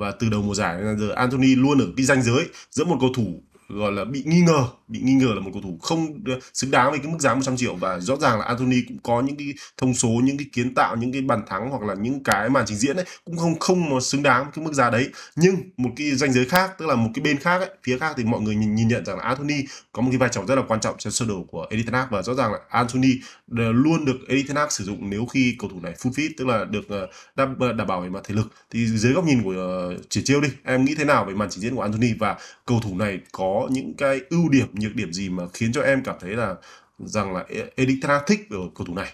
và từ đầu mùa giải giờ Anthony luôn ở cái ranh giới giữa một cầu thủ gọi là bị nghi ngờ bị nghi ngờ là một cầu thủ không ờ, xứng đáng với cái mức giá 100 triệu và rõ ràng là Anthony cũng có những cái thông số những cái kiến tạo những cái bàn thắng hoặc là những cái màn trình diễn ấy cũng không không nó xứng đáng cái mức giá đấy nhưng một cái danh giới khác tức là một cái bên khác ấy, phía khác thì mọi người nhìn, nhìn nhận rằng là Anthony có một cái vai trò rất là quan trọng trên sơ đồ của Eddie Ten và rõ ràng là Anthony ờ, luôn được Eddie Ten sử dụng nếu khi cầu thủ này full fit tức là được ờ, đảm, đảm bảo về mặt thể lực thì dưới góc nhìn của uh, chỉ chiêu đi em nghĩ thế nào về màn trình diễn của Anthony và cầu thủ này có có những cái ưu điểm nhược điểm gì mà khiến cho em cảm thấy là rằng là e, Editra thích ở cầu thủ này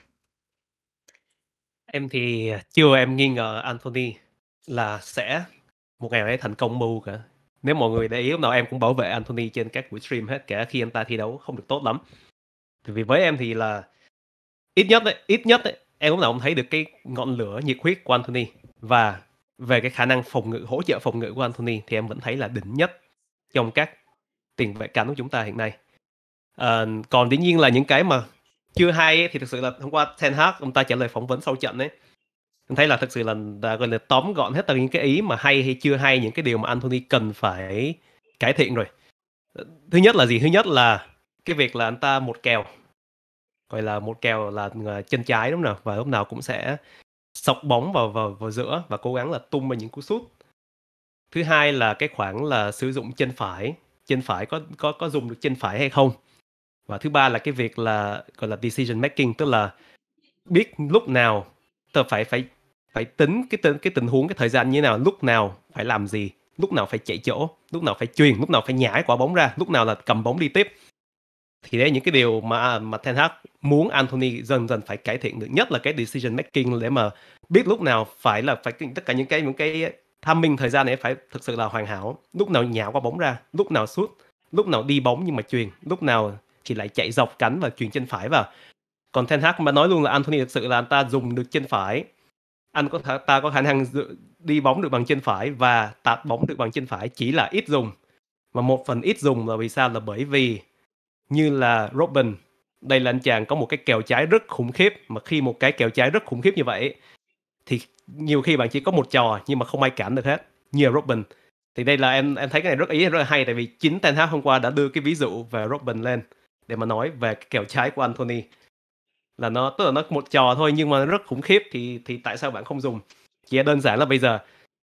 em thì chưa em nghi ngờ Anthony là sẽ một ngày ấy thành công mưu cả nếu mọi người để ý lúc nào em cũng bảo vệ Anthony trên các buổi stream hết cả khi anh ta thi đấu không được tốt lắm thì vì với em thì là ít nhất đấy, ít nhất đấy, em cũng nào cũng thấy được cái ngọn lửa nhiệt huyết của Anthony và về cái khả năng phòng ngự hỗ trợ phòng ngự của Anthony thì em vẫn thấy là đỉnh nhất trong các tiền vệ cánh của chúng ta hiện nay à, còn dĩ nhiên là những cái mà chưa hay ấy, thì thực sự là hôm qua Ten Hag ông ta trả lời phỏng vấn sau trận ấy mình thấy là thực sự là đã gọi là tóm gọn hết tất những cái ý mà hay hay chưa hay những cái điều mà Anthony cần phải cải thiện rồi ờ, thứ nhất là gì thứ nhất là cái việc là anh ta một kèo gọi là một kèo là à, chân trái đúng không nào và lúc nào cũng sẽ sọc bóng vào vào vào giữa và cố gắng là tung vào những cú sút thứ hai là cái khoảng là sử dụng chân phải trên phải có có có dùng được trên phải hay không và thứ ba là cái việc là gọi là decision making tức là biết lúc nào tớ phải phải phải tính cái tính cái tình huống cái thời gian như thế nào lúc nào phải làm gì lúc nào phải chạy chỗ lúc nào phải truyền lúc nào phải nhảy quả bóng ra lúc nào là cầm bóng đi tiếp thì đấy những cái điều mà à, mà Ten Hag muốn Anthony dần dần phải cải thiện được nhất là cái decision making để mà biết lúc nào phải là phải tất cả những cái những cái tham minh thời gian này phải thực sự là hoàn hảo lúc nào nhào qua bóng ra lúc nào sút lúc nào đi bóng nhưng mà truyền lúc nào thì lại chạy dọc cánh và truyền chân phải vào còn Ten Hag mà nói luôn là Anthony thực sự là anh ta dùng được chân phải anh có th- ta có khả năng đi bóng được bằng chân phải và tạt bóng được bằng chân phải chỉ là ít dùng mà một phần ít dùng là vì sao là bởi vì như là Robin đây là anh chàng có một cái kèo trái rất khủng khiếp mà khi một cái kèo trái rất khủng khiếp như vậy thì nhiều khi bạn chỉ có một trò nhưng mà không ai cảm được hết như là Robin thì đây là em em thấy cái này rất ý rất là hay tại vì chính Ten Hag hôm qua đã đưa cái ví dụ về Robin lên để mà nói về cái kèo trái của Anthony là nó tức là nó một trò thôi nhưng mà nó rất khủng khiếp thì thì tại sao bạn không dùng chỉ đơn giản là bây giờ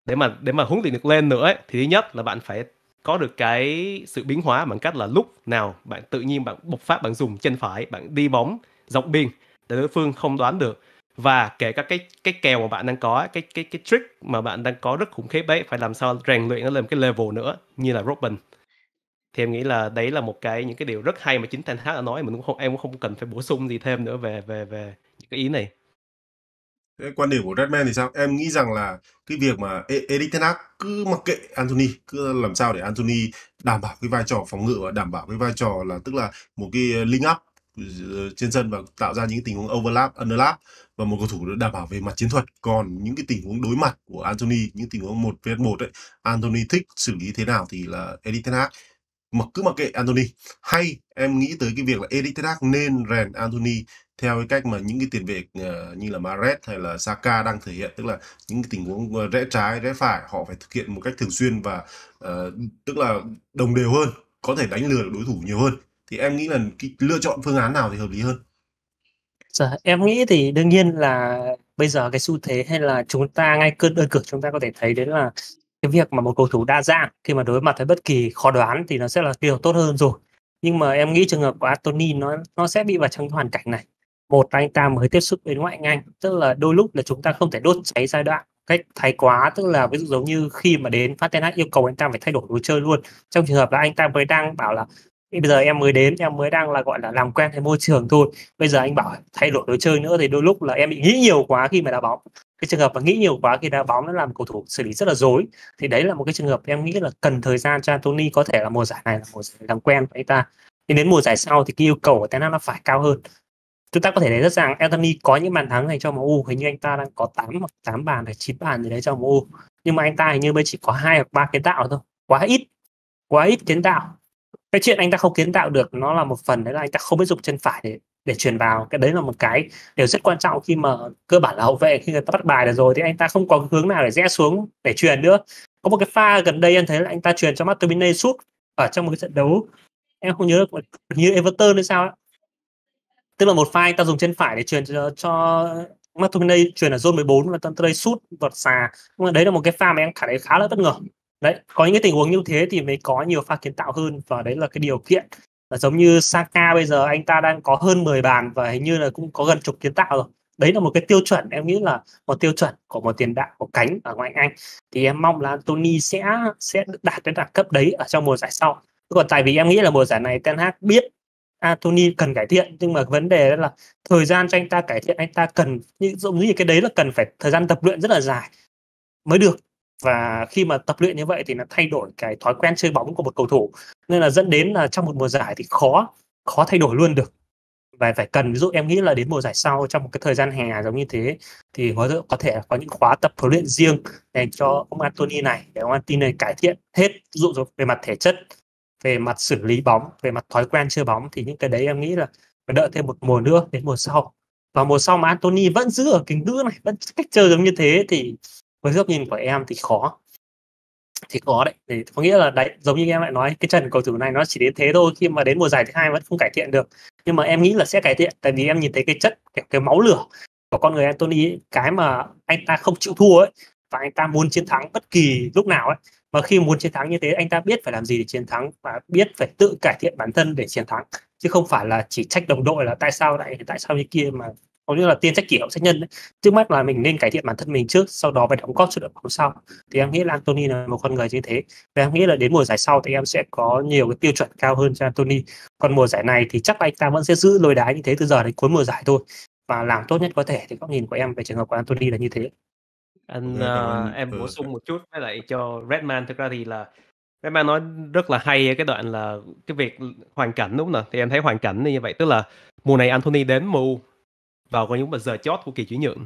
để mà để mà huấn luyện được lên nữa ấy, thì thứ nhất là bạn phải có được cái sự biến hóa bằng cách là lúc nào bạn tự nhiên bạn bộc phát bạn dùng chân phải bạn đi bóng dọc biên để đối phương không đoán được và kể cả cái cái kèo mà bạn đang có cái cái cái trick mà bạn đang có rất khủng khiếp ấy phải làm sao rèn luyện nó lên một cái level nữa như là Robin thì em nghĩ là đấy là một cái những cái điều rất hay mà chính Ten Hag đã nói mình cũng không em cũng không cần phải bổ sung gì thêm nữa về về về những cái ý này quan điểm của Redman thì sao em nghĩ rằng là cái việc mà e, Eric Ten Hag cứ mặc kệ Anthony cứ làm sao để Anthony đảm bảo cái vai trò phòng ngự và đảm bảo cái vai trò là tức là một cái link up Ờ, trên sân và tạo ra những tình huống overlap, underlap và một cầu thủ đảm bảo về mặt chiến thuật. Còn những cái tình huống đối mặt của Anthony, những tình huống một v một ấy, Anthony thích xử lý thế nào thì là Eddie Ten Hag mặc cứ mặc kệ Anthony hay em nghĩ tới cái việc là Eddie Ten Hag nên rèn Anthony theo cái cách mà những cái tiền vệ ờ, như là Mares hay là Saka đang thể hiện tức là những cái tình huống ờ, rẽ trái rẽ phải họ phải thực hiện một cách thường xuyên và uh, tức là đồng đều hơn có thể đánh lừa đối thủ nhiều hơn thì em nghĩ là lựa chọn phương án nào thì hợp lý hơn Dạ, em nghĩ thì đương nhiên là bây giờ cái xu thế hay là chúng ta ngay cơn đơn cử chúng ta có thể thấy đến là cái việc mà một cầu thủ đa dạng khi mà đối mặt với bất kỳ khó đoán thì nó sẽ là điều tốt hơn rồi nhưng mà em nghĩ trường hợp của Anthony nó nó sẽ bị vào trong hoàn cảnh này một là anh ta mới tiếp xúc với ngoại anh tức là đôi lúc là chúng ta không thể đốt cháy giai đoạn cách thái quá tức là ví dụ giống như khi mà đến Patenac yêu cầu anh ta phải thay đổi lối chơi luôn trong trường hợp là anh ta mới đang bảo là bây giờ em mới đến em mới đang là gọi là làm quen cái môi trường thôi bây giờ anh bảo thay đổi lối chơi nữa thì đôi lúc là em bị nghĩ nhiều quá khi mà đá bóng cái trường hợp mà nghĩ nhiều quá khi đá bóng nó làm cầu thủ xử lý rất là dối thì đấy là một cái trường hợp em nghĩ là cần thời gian cho Anthony có thể là mùa giải này là mùa giải làm quen với anh ta nhưng đến mùa giải sau thì cái yêu cầu của Tottenham nó phải cao hơn chúng ta có thể thấy rất rằng Anthony có những bàn thắng này cho MU hình như anh ta đang có 8 hoặc 8 bàn hay 9 bàn gì đấy cho MU nhưng mà anh ta hình như mới chỉ có hai hoặc ba kiến tạo thôi quá ít quá ít kiến tạo cái chuyện anh ta không kiến tạo được nó là một phần đấy là anh ta không biết dùng chân phải để để truyền vào cái đấy là một cái điều rất quan trọng khi mà cơ bản là hậu vệ khi người ta bắt bài được rồi thì anh ta không có hướng nào để rẽ xuống để truyền nữa có một cái pha gần đây anh thấy là anh ta truyền cho Matumine suốt ở trong một cái trận đấu em không nhớ được như Everton hay sao tức là một pha anh ta dùng chân phải để truyền cho, cho McTominay truyền ở zone 14 và Tantray sút vọt xà nhưng mà đấy là một cái pha mà em cảm thấy khá là bất ngờ đấy có những cái tình huống như thế thì mới có nhiều pha kiến tạo hơn và đấy là cái điều kiện là giống như Saka bây giờ anh ta đang có hơn 10 bàn và hình như là cũng có gần chục kiến tạo rồi đấy là một cái tiêu chuẩn em nghĩ là một tiêu chuẩn của một tiền đạo của cánh ở ngoại anh thì em mong là Tony sẽ sẽ đạt đến đẳng cấp đấy ở trong mùa giải sau còn tại vì em nghĩ là mùa giải này Ten Hag biết Anthony cần cải thiện nhưng mà vấn đề là thời gian cho anh ta cải thiện anh ta cần như giống như cái đấy là cần phải thời gian tập luyện rất là dài mới được và khi mà tập luyện như vậy thì nó thay đổi cái thói quen chơi bóng của một cầu thủ nên là dẫn đến là trong một mùa giải thì khó khó thay đổi luôn được và phải cần ví dụ em nghĩ là đến mùa giải sau trong một cái thời gian hè giống như thế thì huấn luyện có thể có những khóa tập huấn luyện riêng để cho ông Anthony này để ông Anthony này cải thiện hết ví dụ về mặt thể chất về mặt xử lý bóng về mặt thói quen chơi bóng thì những cái đấy em nghĩ là phải đợi thêm một mùa nữa đến mùa sau và mùa sau mà Anthony vẫn giữ ở cái ngữ này vẫn cách chơi giống như thế thì với góc nhìn của em thì khó thì khó đấy thì có nghĩa là đấy giống như em lại nói cái trận cầu thủ này nó chỉ đến thế thôi khi mà đến mùa giải thứ hai vẫn không cải thiện được nhưng mà em nghĩ là sẽ cải thiện tại vì em nhìn thấy cái chất cái, cái máu lửa của con người Anthony ấy, cái mà anh ta không chịu thua ấy và anh ta muốn chiến thắng bất kỳ lúc nào ấy mà khi muốn chiến thắng như thế anh ta biết phải làm gì để chiến thắng và biết phải tự cải thiện bản thân để chiến thắng chứ không phải là chỉ trách đồng đội là tại sao lại tại sao như kia mà có nghĩa là tiên trách kỷ hậu trách nhân đấy. trước mắt là mình nên cải thiện bản thân mình trước sau đó phải đóng góp cho đội bóng sau thì em nghĩ là Anthony là một con người như thế và em nghĩ là đến mùa giải sau thì em sẽ có nhiều cái tiêu chuẩn cao hơn cho Anthony còn mùa giải này thì chắc là anh ta vẫn sẽ giữ lôi đá như thế từ giờ đến cuối mùa giải thôi và làm tốt nhất có thể thì góc nhìn của em về trường hợp của Anthony là như thế anh uh, em bổ ừ. sung một chút với lại cho Redman thực ra thì là Redman nói rất là hay cái đoạn là cái việc hoàn cảnh đúng không nào thì em thấy hoàn cảnh như vậy tức là mùa này Anthony đến mù vào coi những giờ chót của kỳ chuyển nhượng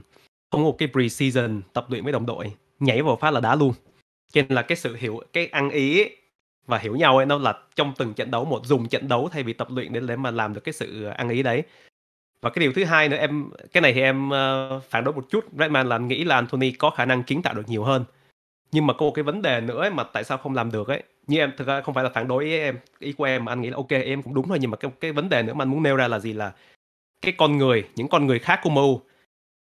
không có một cái pre-season tập luyện với đồng đội nhảy vào phát là đá luôn cho nên là cái sự hiểu cái ăn ý và hiểu nhau ấy nó là trong từng trận đấu một dùng trận đấu thay vì tập luyện để để mà làm được cái sự à, ăn ý đấy và cái điều thứ hai nữa em cái này thì em uh, phản đối một chút Redman là nghĩ là Anthony có khả năng kiến tạo được nhiều hơn nhưng mà có một cái vấn đề nữa ấy, mà tại sao không làm được ấy như em thực ra không phải là phản đối ý em ý của em mà anh nghĩ là ok em cũng đúng thôi nhưng mà cái, cái vấn đề nữa mà anh muốn nêu ra là gì là cái con người những con người khác của mưu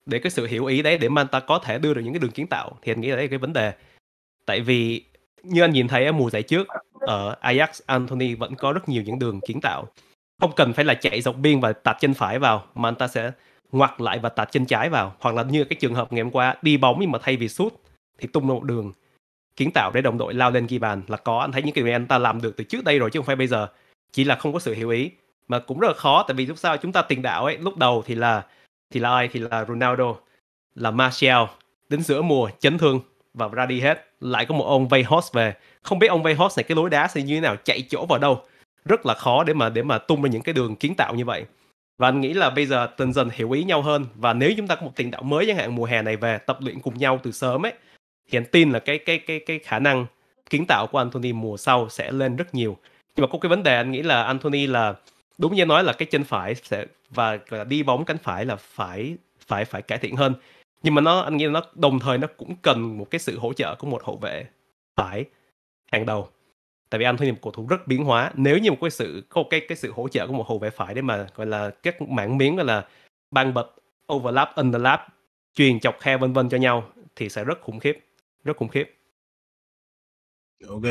để cái sự hiểu ý đấy để mà ta có thể đưa được những cái đường kiến tạo thì anh nghĩ đấy là cái vấn đề tại vì như anh nhìn thấy ở mùa giải trước ở Ajax Anthony vẫn có rất nhiều những đường kiến tạo không cần phải là chạy dọc biên và tạt chân phải vào mà anh ta sẽ ngoặt lại và tạt chân trái vào hoặc là như cái trường hợp ngày hôm qua đi bóng nhưng mà thay vì sút thì tung một đường kiến tạo để đồng đội lao lên ghi bàn là có anh thấy những cái này anh ta làm được từ trước đây rồi chứ không phải bây giờ chỉ là không có sự hiểu ý mà cũng rất là khó tại vì lúc sau chúng ta tiền đạo ấy lúc đầu thì là thì là ai thì là Ronaldo là Martial đến giữa mùa chấn thương và ra đi hết lại có một ông Vayhos về không biết ông Vayhos này cái lối đá sẽ như thế nào chạy chỗ vào đâu rất là khó để mà để mà tung ra những cái đường kiến tạo như vậy và anh nghĩ là bây giờ dần dần hiểu ý nhau hơn và nếu chúng ta có một tiền đạo mới chẳng hạn mùa hè này về tập luyện cùng nhau từ sớm ấy thì anh tin là cái cái cái cái khả năng kiến tạo của Anthony mùa sau sẽ lên rất nhiều nhưng mà có cái vấn đề anh nghĩ là Anthony là đúng như nói là cái chân phải sẽ và là đi bóng cánh phải là phải phải phải cải thiện hơn nhưng mà nó anh nghĩ là nó đồng thời nó cũng cần một cái sự hỗ trợ của một hậu vệ phải hàng đầu tại vì Anthony là một cầu thủ rất biến hóa nếu như một cái sự có một cái cái sự hỗ trợ của một hậu vệ phải để mà gọi là các mảng miếng gọi là ban bật overlap underlap truyền chọc khe vân vân cho nhau thì sẽ rất khủng khiếp rất khủng khiếp ok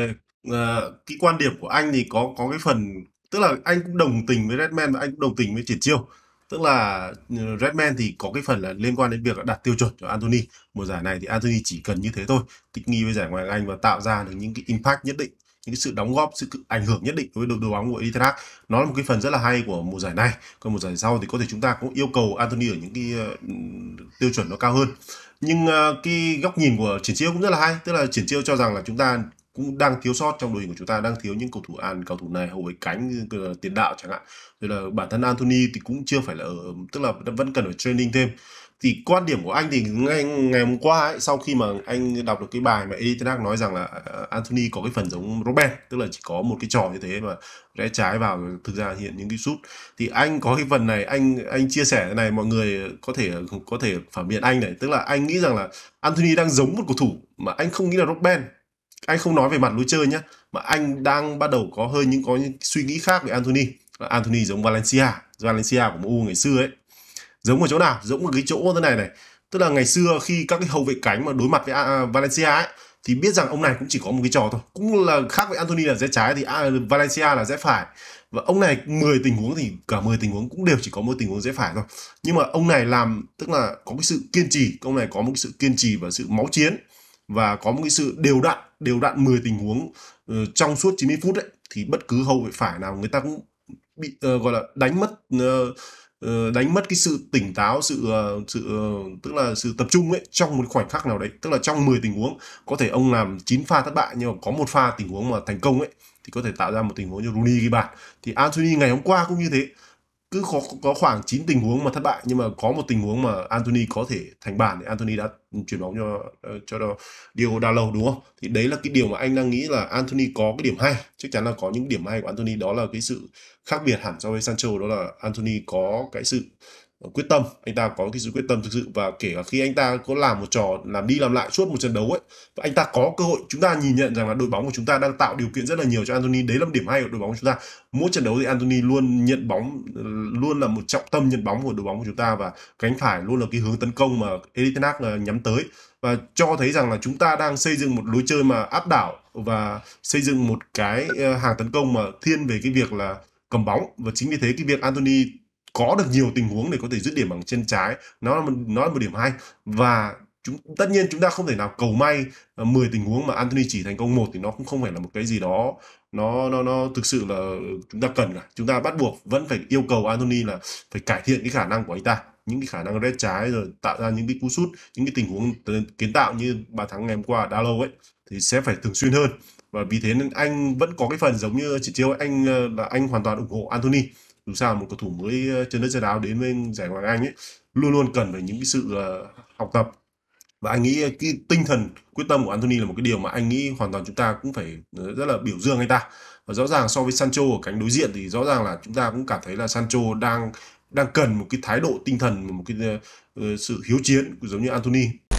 à, cái quan điểm của anh thì có có cái phần tức là anh cũng đồng tình với Redman và anh cũng đồng tình với triển chiêu tức là ừ, Redman thì có cái phần là liên quan đến việc đặt tiêu chuẩn cho Anthony mùa giải này thì Anthony chỉ cần như thế thôi thích nghi với giải ngoại hạng Anh và tạo ra được những cái impact nhất định những cái sự đóng góp sự ảnh hưởng nhất định với đội đội bóng của Ethan Hag nó là một cái phần rất là hay của mùa giải này còn mùa giải sau thì có thể chúng ta cũng yêu cầu Anthony ở những cái uh, tiêu chuẩn nó cao hơn nhưng uh, cái góc nhìn của triển chiêu cũng rất là hay tức là triển chiêu cho rằng là chúng ta cũng đang thiếu sót trong đội hình của chúng ta đang thiếu những cầu thủ an cầu thủ này hậu vệ cánh tiền đạo chẳng hạn rồi là bản thân Anthony thì cũng chưa phải là ở tức là vẫn cần phải training thêm thì quan điểm của anh thì ngay ngày hôm qua ấy, sau khi mà anh đọc được cái bài mà Eddie Tenak nói rằng là ờ, Anthony có cái phần giống Robben tức là chỉ có một cái trò như thế mà rẽ trái vào thực ra hiện những cái sút thì anh có cái phần này anh anh chia sẻ này mọi người có thể có thể phản biện anh này tức là anh nghĩ rằng là Anthony đang giống một cầu thủ mà anh không nghĩ là Robben anh không nói về mặt lối chơi nhé mà anh đang bắt đầu có hơi những có những suy nghĩ khác về Anthony Anthony giống Valencia Valencia của MU ngày xưa ấy giống ở chỗ nào giống ở cái chỗ thế này này tức là ngày xưa khi các cái hậu vệ cánh mà đối mặt với à, Valencia ấy thì biết rằng ông này cũng chỉ có một cái trò thôi cũng là khác với Anthony là rẽ trái thì à, Valencia là rẽ phải và ông này 10 tình huống thì cả 10 tình huống cũng đều chỉ có một tình huống rẽ phải thôi nhưng mà ông này làm tức là có cái sự kiên trì ông này có một cái sự kiên trì và sự máu chiến và có một cái sự đều đặn đều đặn 10 tình huống uh, trong suốt 90 phút ấy thì bất cứ hậu vệ phải nào người ta cũng bị uh, gọi là đánh mất uh, đánh mất cái sự tỉnh táo sự sự tức là sự tập trung ấy trong một khoảnh khắc nào đấy tức là trong 10 tình huống có thể ông làm 9 pha thất bại nhưng mà có một pha tình huống mà thành công ấy thì có thể tạo ra một tình huống như Rooney ghi bàn thì Anthony ngày hôm qua cũng như thế cứ có, có khoảng 9 tình huống mà thất bại nhưng mà có một tình huống mà Anthony có thể thành bàn thì Anthony đã chuyển bóng cho ờ, cho Diogo Dalot đúng không? Thì đấy là cái điều mà anh đang nghĩ là Anthony có cái điểm hay, chắc chắn là có những điểm hay của Anthony đó là cái sự khác biệt hẳn so với Sancho đó là Anthony có cái sự Ờ, quyết tâm anh ta có cái sự quyết tâm thực sự và kể cả khi anh ta có làm một trò làm đi làm lại suốt một trận đấu ấy và anh ta có cơ hội chúng ta nhìn nhận rằng là đội bóng của chúng ta đang tạo điều kiện rất là nhiều cho Anthony đấy là một điểm hay của đội bóng của chúng ta mỗi trận đấu thì Anthony luôn nhận bóng luôn là một trọng tâm nhận bóng của đội bóng của chúng ta và cánh phải luôn là cái hướng tấn công mà Erik Ten ờ, nhắm tới và cho thấy rằng là chúng ta đang xây dựng một lối chơi mà áp đảo và xây dựng một cái ờ, hàng tấn công mà thiên về cái việc là cầm bóng và chính vì thế cái việc Anthony có được nhiều tình huống để có thể dứt điểm bằng chân trái nó là một, nó là một điểm hay và chúng tất nhiên chúng ta không thể nào cầu may 10 ờ, tình huống mà Anthony chỉ thành công một thì nó cũng không phải là một cái gì đó nó nó nó thực sự là chúng ta cần cả chúng ta bắt buộc vẫn phải yêu cầu Anthony là phải cải thiện cái khả năng của anh ta những cái khả năng red trái rồi tạo ra những cái cú sút những cái tình huống kiến tạo như ba tháng ngày hôm qua đã lâu ấy thì sẽ phải thường xuyên hơn và vì thế nên anh vẫn có cái phần giống như chị chiêu anh ờ, là anh hoàn toàn ủng hộ Anthony dù sao một cầu thủ mới ờ, trên đất ra đáo đến với giải hoàng Anh ấy luôn luôn cần phải những cái sự ờ, học tập và anh nghĩ cái tinh thần quyết tâm của Anthony là một cái điều mà anh nghĩ hoàn toàn chúng ta cũng phải ờ, rất là biểu dương anh ta và rõ ràng so với Sancho ở cánh đối diện thì rõ ràng là chúng ta cũng cảm thấy là Sancho đang đang cần một cái thái độ tinh thần một cái sự hiếu chiến giống như Anthony